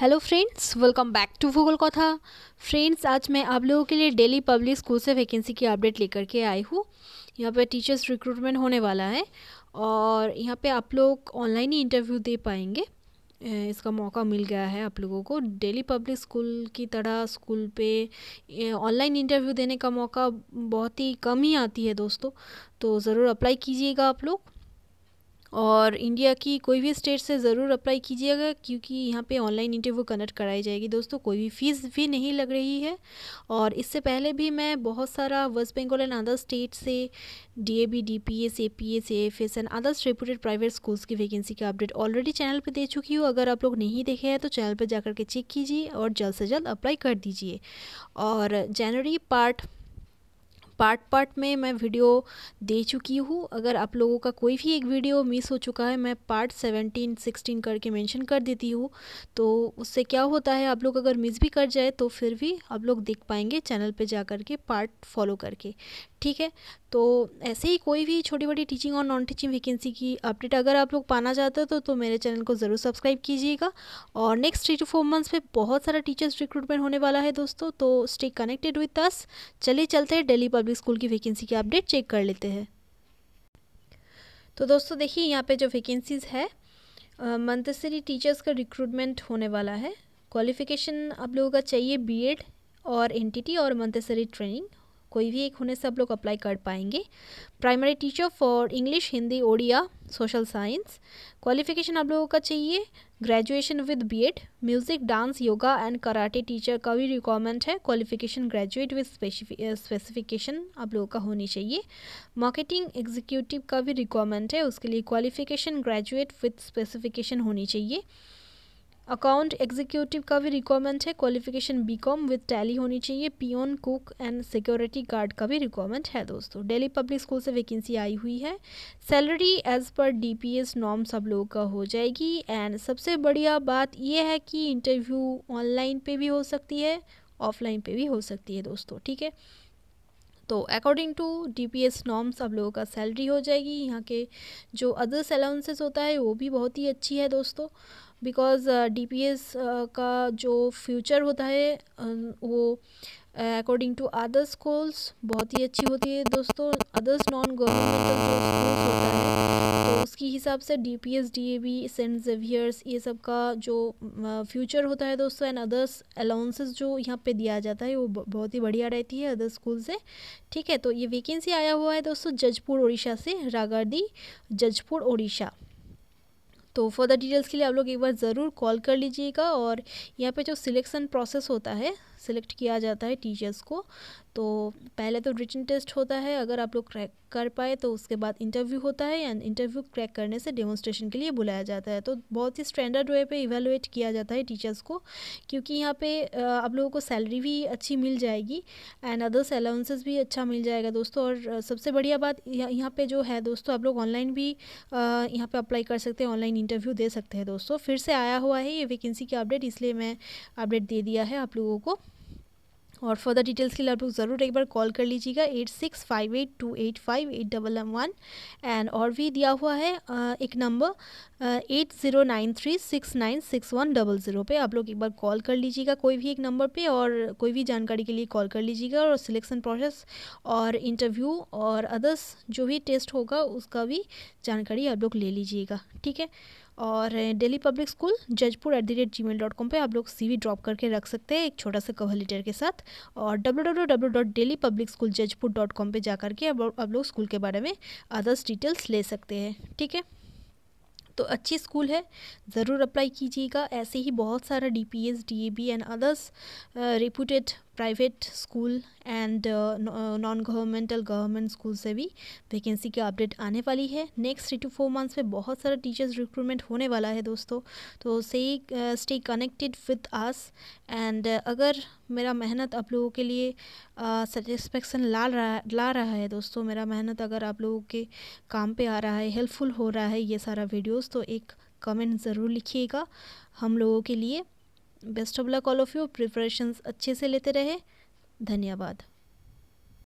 hello friends welcome back to Bhugol Katha friends आज मैं आप लोगों के लिए डेली पब्लिक स्कूल से वैकेंसी की अपडेट लेकर के आई हूँ यहाँ पे टीचर्स रिक्रूटमेंट होने वाला है और यहाँ पे आप लोग ऑनलाइन ही इंटरव्यू दे पाएंगे इसका मौका मिल गया है आप लोगों को डेली पब्लिक स्कूल की तरह स्कूल पे ऑनलाइन इंटरव्यू देने का मौका बहुत ही कम ही आती है दोस्तों तो ज़रूर अप्लाई कीजिएगा आप लोग और इंडिया की कोई भी स्टेट से ज़रूर अप्लाई कीजिएगा क्योंकि यहाँ पे ऑनलाइन इंटरव्यू कनेक्ट कराई जाएगी दोस्तों कोई भी फ़ीस भी नहीं लग रही है और इससे पहले भी मैं बहुत सारा West Bengal and other state से D A B D P S A P S F S and others reputed private schools की वैकेंसी का अपडेट ऑलरेडी चैनल पर दे चुकी हूँ अगर आप लोग नहीं देखे हैं तो चैनल पर जाकर के चेक कीजिए और जल्द से जल्द अप्लाई कर दीजिए और जनवरी पार्ट पार्ट पार्ट में मैं वीडियो दे चुकी हूँ अगर आप लोगों का कोई भी एक वीडियो मिस हो चुका है मैं पार्ट सेवनटीन सिक्सटीन करके मेंशन कर देती हूँ तो उससे क्या होता है आप लोग अगर मिस भी कर जाए तो फिर भी आप लोग देख पाएंगे चैनल पे जा कर के पार्ट फॉलो करके ठीक है तो ऐसे ही कोई भी छोटी बड़ी टीचिंग और नॉन टीचिंग वैकेंसी की अपडेट अगर आप लोग पाना चाहते हो तो, तो मेरे चैनल को ज़रूर सब्सक्राइब कीजिएगा और next three two four months में बहुत सारा टीचर्स रिक्रूटमेंट होने वाला है दोस्तों तो स्टे कनेक्टेड विथ अस चलिए चलते हैं डेली पब्लिक पब्लिक स्कूल की वैकेंसी की अपडेट चेक कर लेते हैं तो दोस्तों देखिए यहाँ पे जो वैकेंसीज़ है मंतसरी टीचर्स का रिक्रूटमेंट होने वाला है क्वालिफिकेशन आप लोगों का चाहिए बीएड और एनटीटी और मंतसरी ट्रेनिंग कोई भी एक होने से आप लोग अप्लाई कर पाएंगे primary teacher for English Hindi Odia social science qualification आप लोगों का चाहिए graduation with BEd music dance yoga and karate teacher का भी रिक्वायरमेंट है क्वालिफिकेशन ग्रेजुएट विद स्पेसिफिकेशन आप लोगों का होनी चाहिए मार्केटिंग एग्जीक्यूटिव का भी रिक्वायरमेंट है उसके लिए क्वालिफिकेशन ग्रेजुएट विद स्पेसिफिकेशन होनी चाहिए अकाउंट एग्जीक्यूटिव का भी रिक्वायरमेंट है क्वालिफिकेशन बीकॉम विद टैली होनी चाहिए peon cook and security guard का भी रिक्वायरमेंट है दोस्तों दिल्ली पब्लिक स्कूल से वैकेंसी आई हुई है सैलरी एज पर डीपीएस नॉर्म सब लोगों का हो जाएगी एंड सबसे बढ़िया बात यह है कि इंटरव्यू ऑनलाइन पे भी हो सकती है ऑफलाइन पे भी हो सकती है दोस्तों ठीक है तो according to D P S norms आप लोगों का सैलरी हो जाएगी यहाँ के जो अदर्स अलाउंसेस होता है वो भी बहुत ही अच्छी है दोस्तों बिकॉज़ एस uh, uh, का जो फ्यूचर होता है um, वो अकॉर्डिंग टू अदर स्कूल्स बहुत ही अच्छी होती है दोस्तों अदर्स नॉन गवर्नमेंटल जो स्कूल्स होता है तो उसके हिसाब से D P S D A B Saint Xavier's ये सब का जो फ्यूचर होता है दोस्तों एंड अदर्स अलाउंसेस जो यहाँ पे दिया जाता है वो बहुत ही बढ़िया रहती है अदर स्कूल से ठीक है तो ये वैकेंसी आया हुआ है दोस्तों जजपुर उड़ीसा से रागार्दी जजपुर उड़ीसा तो फर्दर डिटेल्स के लिए आप लोग एक बार ज़रूर कॉल कर लीजिएगा और यहाँ पे जो सिलेक्शन प्रोसेस होता है सिलेक्ट किया जाता है टीचर्स को तो पहले तो रिटर्न टेस्ट होता है अगर आप लोग क्रैक कर पाए तो उसके बाद इंटरव्यू होता है एंड इंटरव्यू क्रैक करने से डेमोन्स्ट्रेशन के लिए बुलाया जाता है तो बहुत ही स्टैंडर्ड वे पे इवेलुएट किया जाता है टीचर्स को क्योंकि यहाँ पे आप लोगों को सैलरी भी अच्छी मिल जाएगी एंड अदर्स अलाउंसेस भी अच्छा मिल जाएगा दोस्तों और सबसे बढ़िया बात यहाँ पर जो है दोस्तों आप लोग ऑनलाइन भी यहाँ पर अप्लाई कर सकते हैं ऑनलाइन इंटरव्यू दे सकते हैं दोस्तों फिर से आया हुआ है ये वैकेंसी की अपडेट इसलिए मैं अपडेट दे दिया है आप लोगों को और फर्दर डिटेल्स के लिए आप लोग ज़रूर एक बार कॉल कर लीजिएगा eight six five eight two eight five eight double M one and और भी दिया हुआ है एक number eight zero nine three six nine six one double zero पे आप लोग एक बार कॉल कर लीजिएगा कोई भी एक नंबर पे और कोई भी जानकारी के लिए कॉल कर लीजिएगा और सिलेक्शन प्रोसेस और इंटरव्यू और अदर्स जो भी टेस्ट होगा उसका भी जानकारी आप लोग ले लीजिएगा ठीक है और Delhi public school Jajpur at the rate gmail dot com पर आप लोग सी वी ड्रॉप करके रख सकते हैं एक छोटा सा कवर लेटर के साथ और W W W dot Delhi public school Jajpur dot com पर जा करके आप लोग स्कूल के बारे में अदर्स डिटेल्स ले सकते हैं ठीक है तो अच्छी स्कूल है ज़रूर अप्लाई कीजिएगा ऐसे ही बहुत सारा D P S D A B and others reputed private school and non governmental government school से भी वैकेंसी की अपडेट आने वाली है next three two four months में बहुत सारा टीचर्स रिक्रूटमेंट होने वाला है दोस्तों तो से stay connected with us and अगर मेरा मेहनत आप लोगों के लिए सेटिस्फेक्शन uh, ला रहा ला रहा है दोस्तों मेरा मेहनत अगर आप लोगों के काम पर आ रहा है हेल्पफुल हो रहा है ये सारा वीडियोज़ तो एक कमेंट ज़रूर लिखिएगा हम लोगों के लिए best of luck all of you preparations अच्छे से लेते रहे धन्यवाद